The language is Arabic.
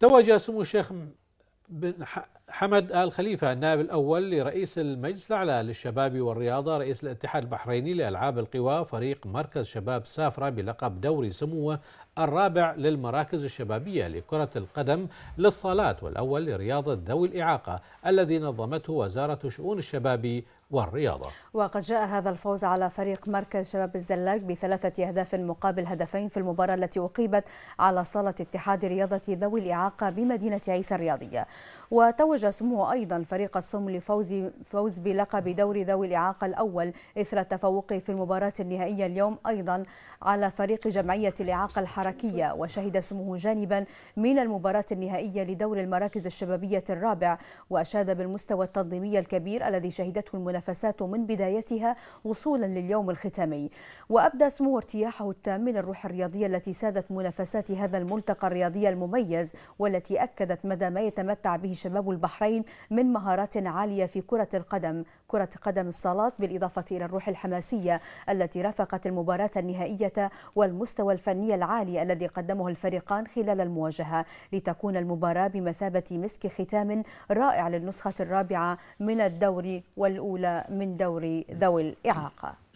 توجه سمو الشيخ بن حمد آل خليفة النائب الأول لرئيس المجلس الأعلى للشباب والرياضة رئيس الاتحاد البحريني لألعاب القوى فريق مركز شباب سافرة بلقب دوري سموه الرابع للمراكز الشبابية لكرة القدم للصالات والأول لرياضة ذوي الإعاقة الذي نظمته وزارة شؤون الشباب والرياضة وقد جاء هذا الفوز على فريق مركز شباب الزلاق بثلاثة أهداف مقابل هدفين في المباراة التي أقيمت على صالة اتحاد رياضة ذوي الإعاقة بمدينة عيسى الرياضية وتوج سموه سمو أيضا فريق الصم لفوز فوز بلقب دوري ذوي الإعاقة الأول إثر التفوق في المباراة النهائية اليوم أيضا على فريق جمعية الإعاقة الحركية وشهد سموه جانبا من المباراة النهائية لدور المراكز الشبابية الرابع وأشاد بالمستوى التنظيمي الكبير الذي شهدته المنافسات من بدايتها وصولا لليوم الختامي وأبدى سموه ارتياحه التام من الروح الرياضية التي سادت منافسات هذا الملتقى الرياضي المميز والتي أكدت مدى ما يتمتع به شباب البحر البحرين من مهارات عالية في كرة القدم كرة قدم الصالات بالإضافة إلى الروح الحماسية التي رافقت المباراة النهائية والمستوى الفني العالي الذي قدمه الفريقان خلال المواجهة لتكون المباراة بمثابة مسك ختام رائع للنسخة الرابعة من الدوري والأولى من دوري ذوي الإعاقة